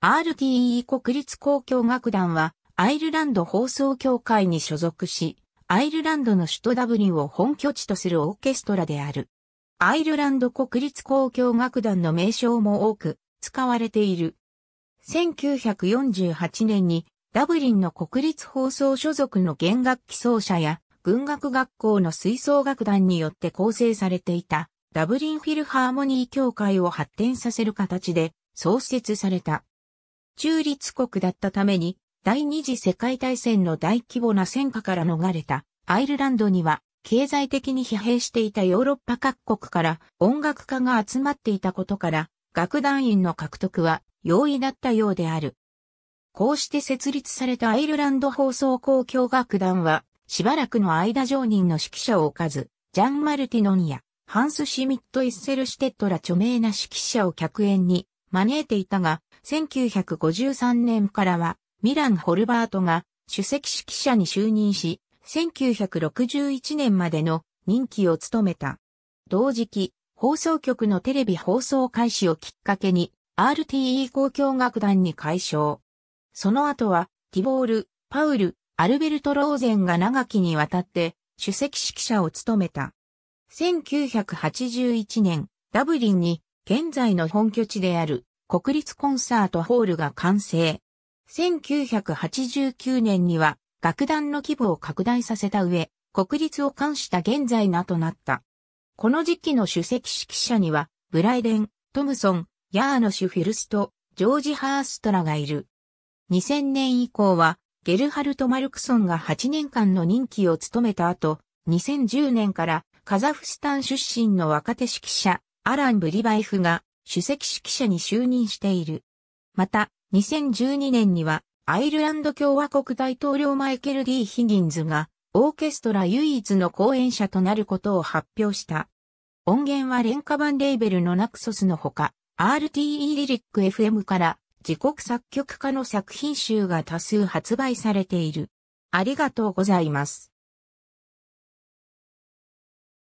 RTE 国立交響楽団はアイルランド放送協会に所属し、アイルランドの首都ダブリンを本拠地とするオーケストラである。アイルランド国立交響楽団の名称も多く使われている。1948年にダブリンの国立放送所属の弦楽器奏者や軍楽学校の吹奏楽団によって構成されていたダブリンフィルハーモニー協会を発展させる形で創設された。中立国だったために、第二次世界大戦の大規模な戦火から逃れたアイルランドには、経済的に疲弊していたヨーロッパ各国から音楽家が集まっていたことから、楽団員の獲得は容易だったようである。こうして設立されたアイルランド放送公共楽団は、しばらくの間上人の指揮者を置かず、ジャン・マルティノンやハンス・シミット・イッセルシテットら著名な指揮者を客演に招いていたが、1953年からは、ミラン・ホルバートが首席指揮者に就任し、1961年までの任期を務めた。同時期、放送局のテレビ放送開始をきっかけに、RTE 交響楽団に改称。その後は、ティボール、パウル、アルベルト・ローゼンが長きにわたって、首席指揮者を務めた。1981年、ダブリンに、現在の本拠地である、国立コンサートホールが完成。1989年には楽団の規模を拡大させた上、国立を冠した現在名となった。この時期の首席指揮者には、ブライデン、トムソン、ヤーノシュ・フィルスト、ジョージ・ハーストラがいる。2000年以降は、ゲルハルト・マルクソンが8年間の任期を務めた後、2010年からカザフスタン出身の若手指揮者、アラン・ブリバイフが主席指揮者に就任している。また、2012年には、アイルランド共和国大統領マイケル・ D・ ヒギンズが、オーケストラ唯一の講演者となることを発表した。音源は廉価版レーベルのナクソスのほか、RTE リリック FM から自国作曲家の作品集が多数発売されている。ありがとうございます。